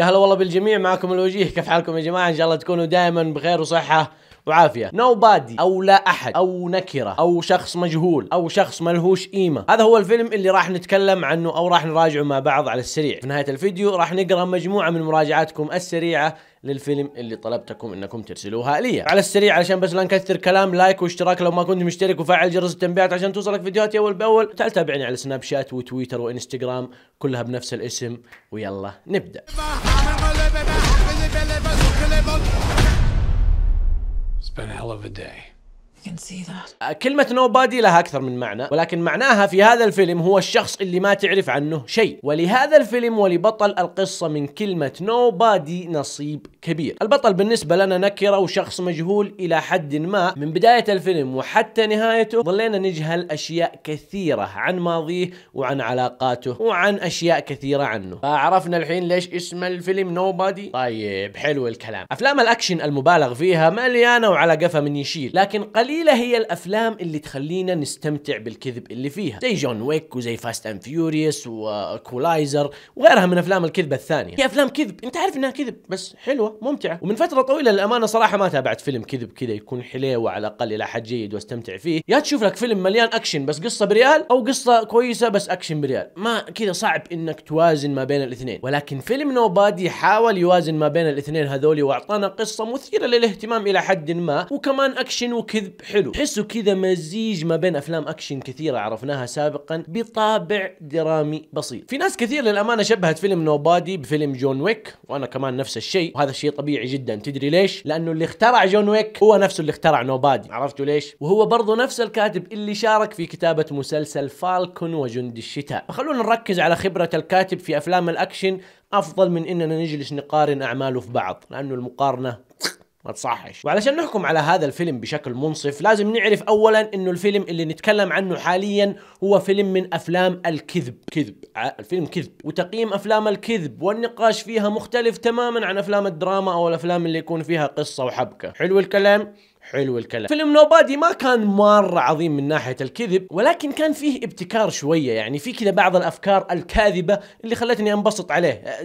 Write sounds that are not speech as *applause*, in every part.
يا هلا والله بالجميع معكم الوجيه كيف حالكم يا جماعه ان شاء الله تكونوا دائما بخير وصحه وعافيه نو بادي او لا احد او نكره او شخص مجهول او شخص ملهوش قيمه هذا هو الفيلم اللي راح نتكلم عنه او راح نراجعه مع بعض على السريع في نهايه الفيديو راح نقرا مجموعه من مراجعاتكم السريعه للفيلم اللي طلبتكم انكم ترسلوها لي على السريع علشان بس لا نكثر كلام لايك واشتراك لو ما كنت مشترك وفعل جرس التنبيهات عشان توصلك فيديوهاتي اول باول تعال تابعني على سناب شات وتويتر وانستغرام كلها بنفس الاسم ويلا نبدا It's been a hell of a day. أه، كلمة نوبادي لها أكثر من معنى ولكن معناها في هذا الفيلم هو الشخص اللي ما تعرف عنه شيء ولهذا الفيلم ولبطل القصة من كلمة نوبادي نصيب كبير البطل بالنسبة لنا نكرة وشخص مجهول إلى حد ما من بداية الفيلم وحتى نهايته ظلينا نجهل أشياء كثيرة عن ماضيه وعن علاقاته وعن أشياء كثيرة عنه فعرفنا الحين ليش اسم الفيلم نوبادي طيب حلو الكلام أفلام الأكشن المبالغ فيها مليانة وعلى قفا من يشيل لكن قليل قليلة هي الأفلام اللي تخلينا نستمتع بالكذب اللي فيها زي جون ويك وزي فاست اند فيوريوس وكولايزر وغيرها من أفلام الكذبة الثانية هي أفلام كذب أنت عارف إنها كذب بس حلوة ممتعة ومن فترة طويلة للأمانة صراحة ما تابعت فيلم كذب كذا يكون حليو على الأقل إلى حد جيد واستمتع فيه يا تشوف لك فيلم مليان أكشن بس قصة بريال أو قصة كويسة بس أكشن بريال ما كذا صعب إنك توازن ما بين الاثنين ولكن فيلم نوبادي حاول يوازن ما بين الاثنين هذولي واعطانا قصة مثيرة للاهتمام إلى حد ما وكمان أكشن وكذب حلو تحسه كذا مزيج ما بين افلام اكشن كثيره عرفناها سابقا بطابع درامي بسيط في ناس كثير للامانه شبهت فيلم نوبادي بفيلم جون ويك وانا كمان نفس الشيء وهذا الشيء طبيعي جدا تدري ليش لانه اللي اخترع جون ويك هو نفسه اللي اخترع نوبادي عرفتوا ليش وهو برضه نفس الكاتب اللي شارك في كتابه مسلسل فالكون وجند الشتاء فخلونا نركز على خبره الكاتب في افلام الاكشن افضل من اننا نجلس نقارن اعماله في بعض لانه المقارنه ما تصحش وعلشان نحكم على هذا الفيلم بشكل منصف لازم نعرف اولا انه الفيلم اللي نتكلم عنه حاليا هو فيلم من افلام الكذب كذب الفيلم كذب وتقييم افلام الكذب والنقاش فيها مختلف تماما عن افلام الدراما او الافلام اللي يكون فيها قصة وحبكة حلو الكلام حلو الكلام فيلم نوبادي ما كان مرة عظيم من ناحية الكذب ولكن كان فيه ابتكار شوية يعني في كذا بعض الأفكار الكاذبة اللي خلتني أنبسط عليه *laughs*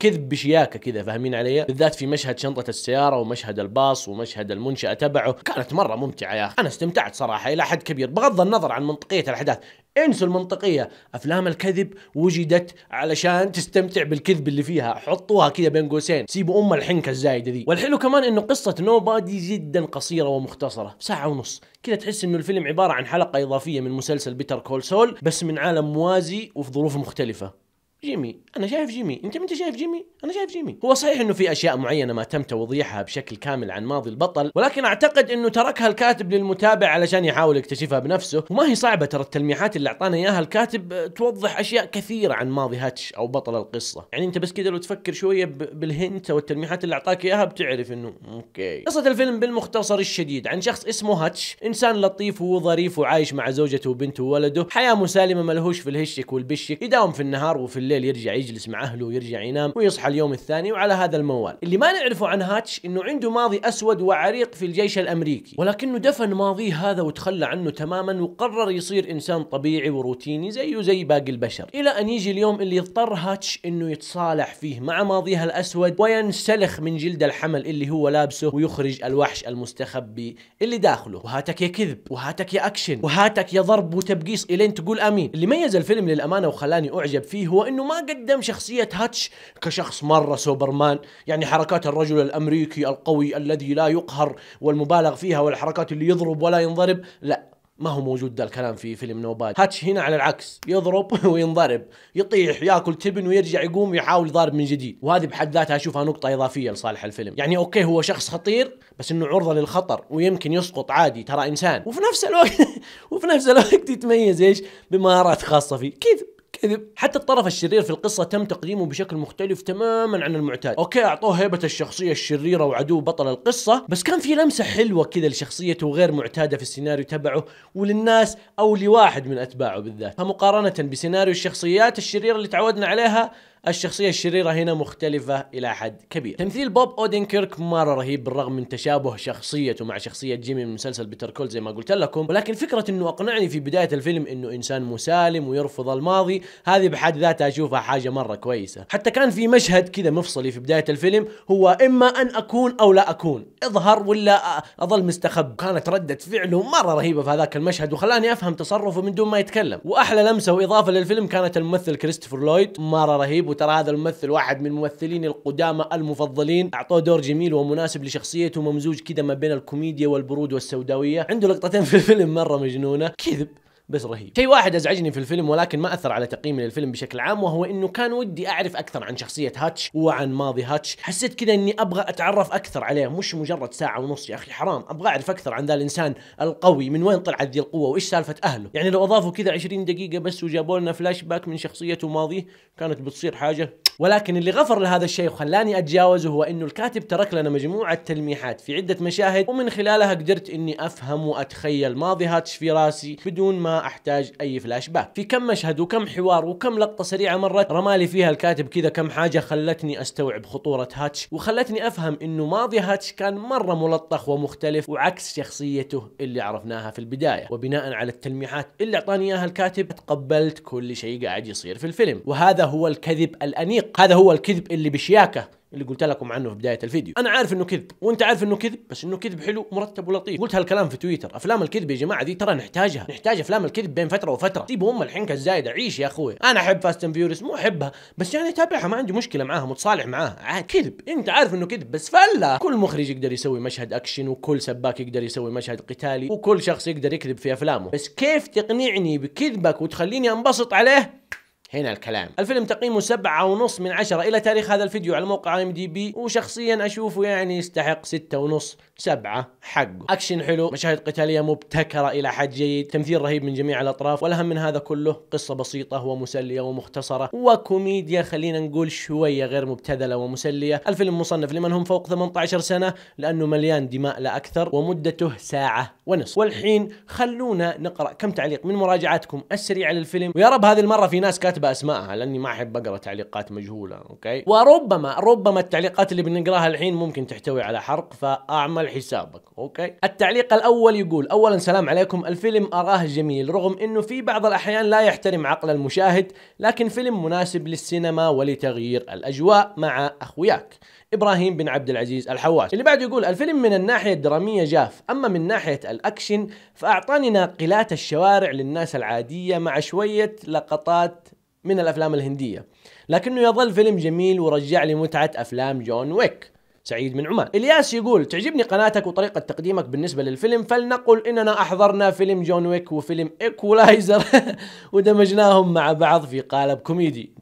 كذب بشياكة كذا فاهمين علي بالذات في مشهد شنطة السيارة ومشهد الباص ومشهد المنشأة تبعه كانت مرة ممتعة يا أخي أنا استمتعت صراحة إلى حد كبير بغض النظر عن منطقية الأحداث انسوا المنطقيه افلام الكذب وجدت علشان تستمتع بالكذب اللي فيها حطوها كذا بين قوسين سيبوا ام الحنكه الزايده ذي والحلو كمان انه قصه نوبادي جدا قصيره ومختصره ساعه ونص كذا تحس انه الفيلم عباره عن حلقه اضافيه من مسلسل بيتر كول سول بس من عالم موازي وفي ظروف مختلفه جيمي انا شايف جيمي انت انت شايف جيمي انا شايف جيمي هو صحيح انه في اشياء معينه ما تم توضيحها بشكل كامل عن ماضي البطل ولكن اعتقد انه تركها الكاتب للمتابع علشان يحاول يكتشفها بنفسه وما هي صعبه ترى التلميحات اللي اعطانا اياها الكاتب آه، توضح اشياء كثيره عن ماضي هاتش او بطل القصه يعني انت بس كذا لو تفكر شويه بالهنت او التلميحات اللي اعطاك اياها بتعرف انه اوكي قصه الفيلم بالمختصر الشديد عن شخص اسمه هاتش انسان لطيف وظريف وعايش مع زوجته وبنته وولده حياه مسالمه ملهوش في الهشك والبشك يداوم في النهار وفي بالليل يرجع يجلس مع اهله ويرجع ينام ويصحى اليوم الثاني وعلى هذا الموال اللي ما نعرفه عن هاتش انه عنده ماضي اسود وعريق في الجيش الامريكي ولكنه دفن ماضيه هذا وتخلى عنه تماما وقرر يصير انسان طبيعي وروتيني زيه زي باقي البشر الى ان يجي اليوم اللي يضطر هاتش انه يتصالح فيه مع ماضيها الاسود وينسلخ من جلد الحمل اللي هو لابسه ويخرج الوحش المستخبي اللي داخله وهاتك يا كذب وهاتك يا اكشن وهاتك يا ضرب وتبقيص الين تقول امين اللي ميز الفيلم للامانه وخلاني اعجب فيه هو انه انه ما قدم شخصيه هاتش كشخص مره سوبرمان يعني حركات الرجل الامريكي القوي الذي لا يقهر والمبالغ فيها والحركات اللي يضرب ولا ينضرب لا ما هو موجود ذا الكلام في فيلم نوباد هاتش هنا على العكس يضرب *laughs* وينضرب يطيح ياكل تبن ويرجع يقوم ويحاول يضارب من جديد وهذه بحد ذاتها اشوفها نقطه اضافيه لصالح الفيلم يعني اوكي هو شخص خطير بس انه عرضه للخطر ويمكن يسقط عادي ترى انسان وفي نفس الوقت *laughs* وفي نفس الوقت يتميز ايش بمهارات خاصه فيه كيف كذب حتى الطرف الشرير في القصه تم تقديمه بشكل مختلف تماما عن المعتاد اوكي اعطوه هيبه الشخصيه الشريره وعدو بطل القصه بس كان في لمسه حلوه كذا لشخصيته غير معتاده في السيناريو تبعه وللناس او لواحد من اتباعه بالذات فمقارنه بسيناريو الشخصيات الشريره اللي تعودنا عليها الشخصية الشريرة هنا مختلفة إلى حد كبير تمثيل بوب أودينكيرك مرة رهيب بالرغم من تشابه شخصيته مع شخصية جيمي من مسلسل بيتر كول زي ما قلت لكم ولكن فكرة أنه أقنعني في بداية الفيلم أنه إنسان مسالم ويرفض الماضي هذه بحد ذاتها أشوفها حاجة مرة كويسة حتى كان في مشهد كذا مفصلي في بداية الفيلم هو إما أن أكون أو لا أكون اظهر ولا أظل مستخب كانت ردة فعله مرة رهيبة في هذاك المشهد وخلاني أفهم تصرفه من دون ما يتكلم وأحلى لمسة وإضافة للفيلم كانت الممثل كريستوفر لويد مرة رهيب ترى هذا الممثل واحد من ممثلين القدامى المفضلين اعطوه دور جميل ومناسب لشخصيته ممزوج كذا ما بين الكوميديا والبرود والسوداويه عنده لقطتين في الفيلم مره مجنونه كذب بس رهيب شيء واحد ازعجني في الفيلم ولكن ما اثر على تقييمي للفيلم بشكل عام وهو انه كان ودي اعرف اكثر عن شخصيه هاتش وعن ماضي هاتش حسيت كذا اني ابغى اتعرف اكثر عليه مش مجرد ساعه ونص يا اخي حرام ابغى اعرف اكثر عن ذا الانسان القوي من وين طلعت ذي القوه وايش سالفه اهله يعني لو اضافوا كذا 20 دقيقه بس وجابوا لنا فلاش باك من شخصيته وماضيه كانت بتصير حاجه ولكن اللي غفر لهذا الشيء وخلاني اتجاوزه هو انه الكاتب ترك لنا مجموعه تلميحات في عده مشاهد ومن خلالها قدرت اني افهم واتخيل ماضي هاتش في راسي بدون ما احتاج اي فلاش باك في كم مشهد وكم حوار وكم لقطه سريعه مرت رمالي فيها الكاتب كذا كم حاجه خلتني استوعب خطوره هاتش وخلتني افهم انه ماضي هاتش كان مره ملطخ ومختلف وعكس شخصيته اللي عرفناها في البدايه وبناء على التلميحات اللي اعطاني اياها الكاتب تقبلت كل شيء قاعد يصير في الفيلم وهذا هو الكذب الانيق الحقيق هذا هو الكذب اللي بشياكه اللي قلت لكم عنه في بدايه الفيديو انا عارف انه كذب وانت عارف انه كذب بس انه كذب حلو مرتب ولطيف قلت هالكلام في تويتر افلام الكذب يا جماعه دي ترى نحتاجها نحتاج افلام الكذب بين فتره وفتره سيب ام الحنكه الزايده عيش يا اخوي انا احب فاست اند فيوريس مو احبها بس يعني اتابعها ما عندي مشكله معاها متصالح معاها عاد كذب انت عارف انه كذب بس فلا كل مخرج يقدر يسوي مشهد اكشن وكل سباك يقدر يسوي مشهد قتالي وكل شخص يقدر يكذب في افلامه بس كيف تقنعني بكذبك وتخليني انبسط عليه هنا الكلام الفيلم تقييمه سبعة ونص من عشرة إلى تاريخ هذا الفيديو على موقع ام دي بي وشخصيا أشوفه يعني يستحق ستة ونص سبعة حقه أكشن حلو مشاهد قتالية مبتكرة إلى حد جيد تمثيل رهيب من جميع الأطراف والأهم من هذا كله قصة بسيطة ومسلية ومختصرة وكوميديا خلينا نقول شوية غير مبتذلة ومسلية الفيلم مصنف لمن هم فوق 18 سنة لأنه مليان دماء لا أكثر ومدته ساعة ونصف والحين خلونا نقرأ كم تعليق من مراجعاتكم السريعة للفيلم ويا رب هذه المرة في ناس كاتبة أسماءها لأني ما أحب أقرأ تعليقات مجهولة أوكي وربما ربما التعليقات اللي بنقراها الحين ممكن تحتوي على حرق فأعمل حسابك أوكي التعليق الأول يقول أولا سلام عليكم الفيلم أراه جميل رغم أنه في بعض الأحيان لا يحترم عقل المشاهد لكن فيلم مناسب للسينما ولتغيير الأجواء مع أخوياك إبراهيم بن عبد العزيز الحواس اللي بعده يقول الفيلم من الناحية الدرامية جاف أما من ناحية الأكشن فأعطاني ناقلات الشوارع للناس العادية مع شوية لقطات من الأفلام الهندية لكنه يظل فيلم جميل ورجع لي متعة أفلام جون ويك سعيد من عمان الياس يقول تعجبني قناتك وطريقة تقديمك بالنسبة للفيلم فلنقل إننا أحضرنا فيلم جون ويك وفيلم إيكولايزر *laughs* ودمجناهم مع بعض في قالب كوميدي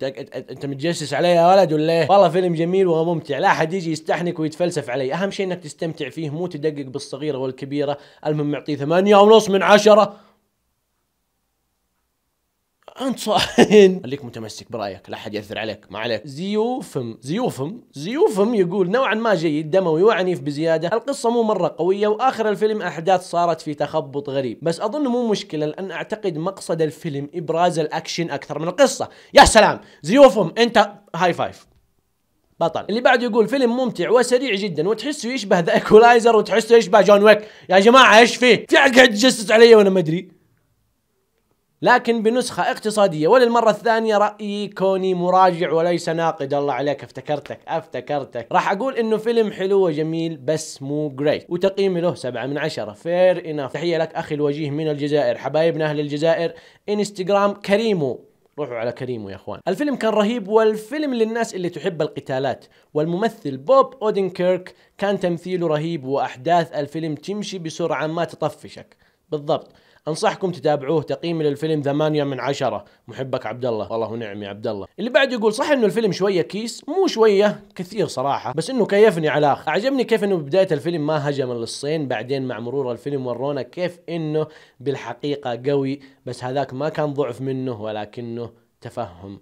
أنت متجسس علي يا ولد ولا إيه؟ والله فيلم جميل وممتع لا أحد يجي يستحنك ويتفلسف علي أهم شيء أنك تستمتع فيه مو تدقق بالصغيرة والكبيرة المهم معطيه ثمانية ونص من عشرة انت صاحين *laughs* خليك متمسك برايك لا احد ياثر عليك ما عليك زيوفم زيوفم زيوفم يقول نوعا ما جيد دموي وعنيف بزياده القصه مو مره قويه واخر الفيلم احداث صارت في تخبط غريب بس اظن مو مشكله لان اعتقد مقصد الفيلم ابراز الاكشن اكثر من القصه يا سلام زيوفم انت هاي فايف بطل اللي بعده يقول فيلم ممتع وسريع جدا وتحسه يشبه ذا ايكولايزر وتحسه يشبه جون ويك يا جماعه ايش فيه في قاعد تجسس علي وانا ما ادري لكن بنسخة اقتصادية وللمرة الثانية رأيي كوني مراجع وليس ناقد الله عليك افتكرتك افتكرتك راح أقول إنه فيلم حلو وجميل بس مو جريت وتقييمي له 7 من 10 فير إناف تحية لك أخي الوجيه من الجزائر حبايبنا أهل الجزائر انستغرام كريمو روحوا على كريمو يا اخوان الفيلم كان رهيب والفيلم للناس اللي تحب القتالات والممثل بوب اودنكيرك كان تمثيله رهيب واحداث الفيلم تمشي بسرعه ما تطفشك بالضبط انصحكم تتابعوه تقييمي للفيلم 8 من 10 محبك عبد الله والله نعم يا عبد الله اللي بعد يقول صح انه الفيلم شويه كيس مو شويه كثير صراحه بس انه كيفني على الاخر اعجبني كيف انه بدايه الفيلم ما هجم للصين بعدين مع مرور الفيلم ورونا كيف انه بالحقيقه قوي بس هذاك ما كان ضعف منه ولكنه تفهم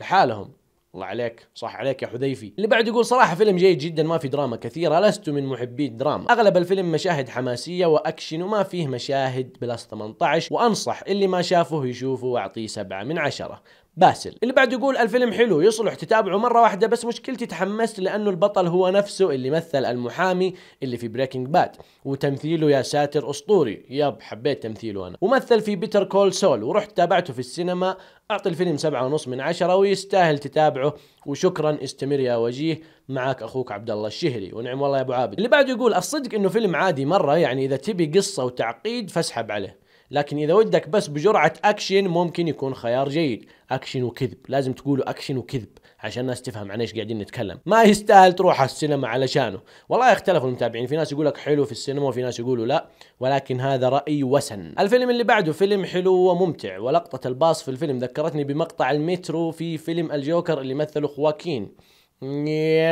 لحالهم الله عليك صح عليك يا حذيفي اللي بعد يقول صراحة فيلم جيد جدا ما في دراما كثيرة لست من محبي الدراما أغلب الفيلم مشاهد حماسية وأكشن وما فيه مشاهد بلس 18 وأنصح اللي ما شافه يشوفه وأعطيه سبعة من عشرة باسل اللي بعد يقول الفيلم حلو يصلح تتابعه مرة واحدة بس مشكلتي تحمست لأنه البطل هو نفسه اللي مثل المحامي اللي في بريكنج باد وتمثيله يا ساتر أسطوري ياب حبيت تمثيله أنا ومثل في بيتر كول سول ورحت تابعته في السينما أعطي الفيلم سبعة ونص من عشرة ويستاهل تتابعه وشكرا استمر يا وجيه معك أخوك عبد الله الشهري ونعم والله يا أبو عابد اللي بعده يقول الصدق أنه فيلم عادي مرة يعني إذا تبي قصة وتعقيد فاسحب عليه لكن اذا ودك بس بجرعه اكشن ممكن يكون خيار جيد اكشن وكذب لازم تقولوا اكشن وكذب عشان الناس تفهم عن ايش قاعدين نتكلم ما يستاهل تروح على السينما علشانه والله اختلفوا المتابعين في ناس يقول لك حلو في السينما وفي ناس يقولوا لا ولكن هذا راي وسن الفيلم اللي بعده فيلم حلو وممتع ولقطه الباص في الفيلم ذكرتني بمقطع المترو في فيلم الجوكر اللي مثله خواكين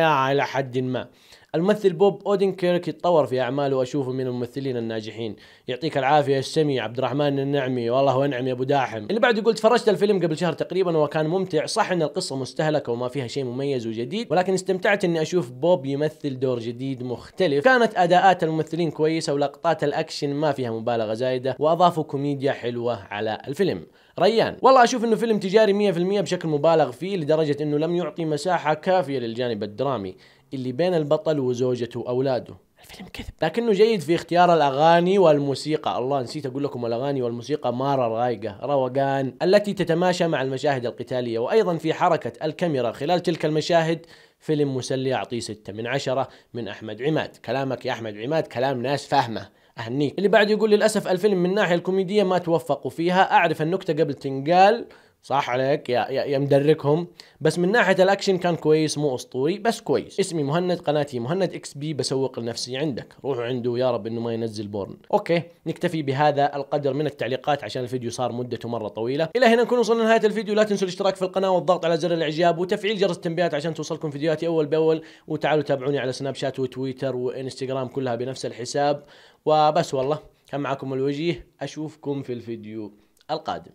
على حد ما الممثل بوب اودنكيرك يتطور في اعماله واشوفه من الممثلين الناجحين يعطيك العافيه السمي عبد الرحمن النعمي والله ونعم يا ابو داحم اللي بعده يقول تفرجت الفيلم قبل شهر تقريبا وكان ممتع صح ان القصه مستهلكه وما فيها شيء مميز وجديد ولكن استمتعت اني اشوف بوب يمثل دور جديد مختلف كانت اداءات الممثلين كويسه ولقطات الاكشن ما فيها مبالغه زايده واضافوا كوميديا حلوه على الفيلم ريان والله اشوف انه فيلم تجاري 100% بشكل مبالغ فيه لدرجه انه لم يعطي مساحه كافيه للجانب الدرامي اللي بين البطل وزوجته وأولاده الفيلم كذب لكنه جيد في اختيار الاغاني والموسيقى الله نسيت اقول لكم الاغاني والموسيقى ماره رايقه روقان التي تتماشى مع المشاهد القتاليه وايضا في حركه الكاميرا خلال تلك المشاهد فيلم مسلي اعطيه 6 من عشرة من احمد عماد كلامك يا احمد عماد كلام ناس فاهمه اهنيك اللي بعد يقول للاسف الفيلم من الناحيه الكوميديه ما توفقوا فيها اعرف النكته قبل تنقال صح عليك يا يا مدركهم بس من ناحيه الاكشن كان كويس مو اسطوري بس كويس اسمي مهند قناتي مهند اكس بي بسوق لنفسي عندك روحوا عنده يا رب انه ما ينزل بورن اوكي نكتفي بهذا القدر من التعليقات عشان الفيديو صار مدته مره طويله الى هنا نكون وصلنا لنهايه الفيديو لا تنسوا الاشتراك في القناه والضغط على زر الاعجاب وتفعيل جرس التنبيهات عشان توصلكم فيديوهاتي اول باول وتعالوا تابعوني على سناب شات وتويتر وانستغرام كلها بنفس الحساب وبس والله كان معكم الوجيه اشوفكم في الفيديو القادم